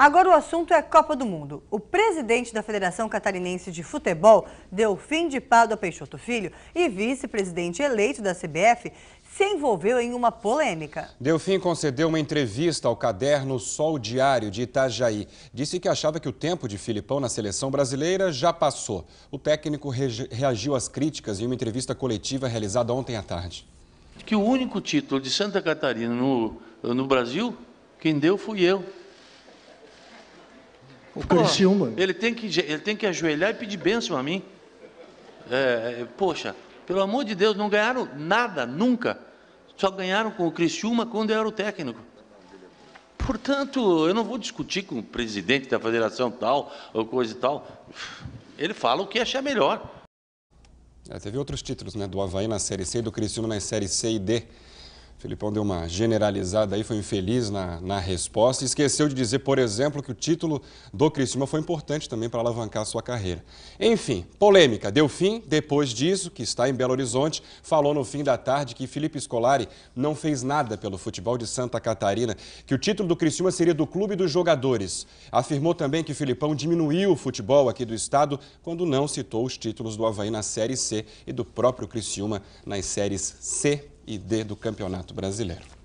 Agora o assunto é Copa do Mundo. O presidente da Federação Catarinense de Futebol, Delfim de Pado Peixoto Filho, e vice-presidente eleito da CBF, se envolveu em uma polêmica. Delfim concedeu uma entrevista ao caderno Sol Diário de Itajaí. Disse que achava que o tempo de Filipão na seleção brasileira já passou. O técnico reagiu às críticas em uma entrevista coletiva realizada ontem à tarde. Que o único título de Santa Catarina no, no Brasil, quem deu fui eu. O pô, Ele tem, que, ele tem que ajoelhar e pedir bênção a mim. É, é, poxa, pelo amor de Deus, não ganharam nada, nunca. Só ganharam com o Criciúma quando eu era o técnico. Portanto, eu não vou discutir com o presidente da federação tal ou coisa e tal. Ele fala o que achar melhor. É, teve outros títulos, né? Do Havaí na Série C e do Criciúma na Série C e D. Felipão deu uma generalizada aí, foi infeliz na, na resposta e esqueceu de dizer, por exemplo, que o título do Criciúma foi importante também para alavancar sua carreira. Enfim, polêmica deu fim depois disso, que está em Belo Horizonte, falou no fim da tarde que Felipe Scolari não fez nada pelo futebol de Santa Catarina, que o título do Criciúma seria do clube dos jogadores. Afirmou também que Filipão diminuiu o futebol aqui do estado quando não citou os títulos do Havaí na Série C e do próprio Criciúma nas séries C e D do Campeonato Brasileiro.